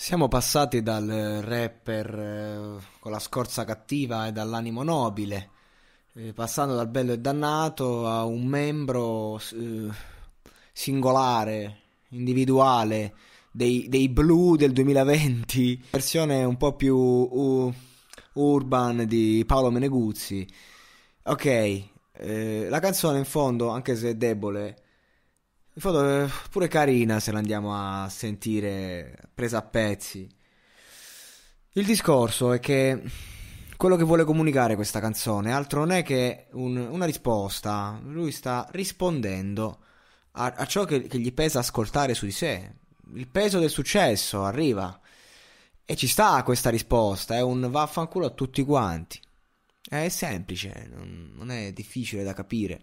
Siamo passati dal rapper eh, con la scorza cattiva e dall'animo nobile, eh, passando dal bello e dannato a un membro eh, singolare, individuale, dei, dei blu del 2020, versione un po' più uh, urban di Paolo Meneguzzi. Ok, eh, la canzone in fondo, anche se è debole, in foto è eh, pure carina se la andiamo a sentire presa a pezzi. Il discorso è che quello che vuole comunicare questa canzone altro non è che un, una risposta. Lui sta rispondendo a, a ciò che, che, gli pesa ascoltare su di sé. Il peso del successo arriva. E ci sta questa risposta, è un vaffanculo a tutti quanti. È semplice, non, non è difficile da capire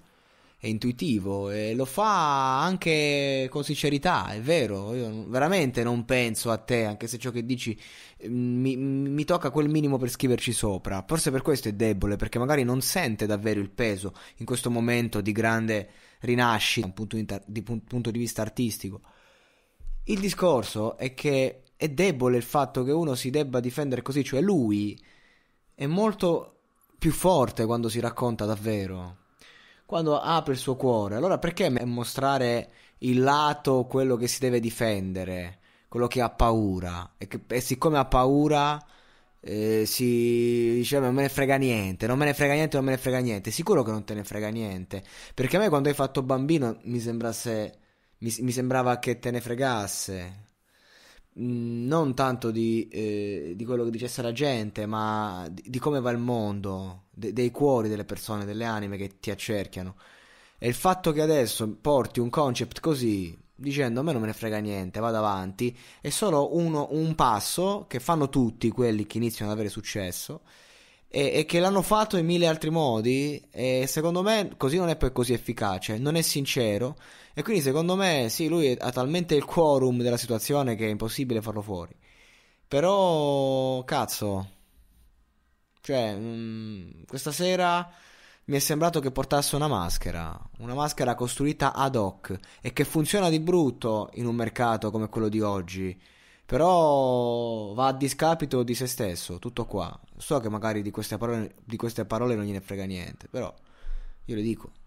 è intuitivo e lo fa anche con sincerità, è vero, io veramente non penso a te, anche se ciò che dici mm, mi, mi, tocca quel minimo per scriverci sopra, forse per questo è debole, perché magari non sente davvero il peso in questo momento di grande rinascita da un punto di, punto di vista artistico. Il discorso è che è debole il fatto che uno si debba difendere così, cioè lui è molto più forte quando si racconta davvero quando apre il suo cuore, allora perché mostrare il lato, quello che si deve difendere, quello che ha paura? E, che, e siccome ha paura, eh, si dice: Non me ne frega niente, non me ne frega niente, non me ne frega niente. Sicuro che non te ne frega niente. Perché a me, quando hai fatto bambino, mi sembrasse. mi, mi sembrava che te ne fregasse non tanto di, eh, di, quello che dicesse la gente, ma di, di come va il mondo, de, dei cuori delle persone, delle anime che ti accerchiano. E il fatto che adesso porti un concept così, dicendo a me non me ne frega niente, vado avanti, è solo uno, un passo che fanno tutti quelli che iniziano ad avere successo e, e, che l'hanno fatto in mille altri modi e secondo me così non è poi così efficace, non è sincero e quindi secondo me sì, lui ha talmente il quorum della situazione che è impossibile farlo fuori. Però cazzo, cioè mh, mm, questa sera mi è sembrato che portasse una maschera, una maschera costruita ad hoc e che funziona di brutto in un mercato come quello di oggi però va a discapito di se stesso, tutto qua. So che magari di queste parole, di queste parole non gliene frega niente, però io le dico.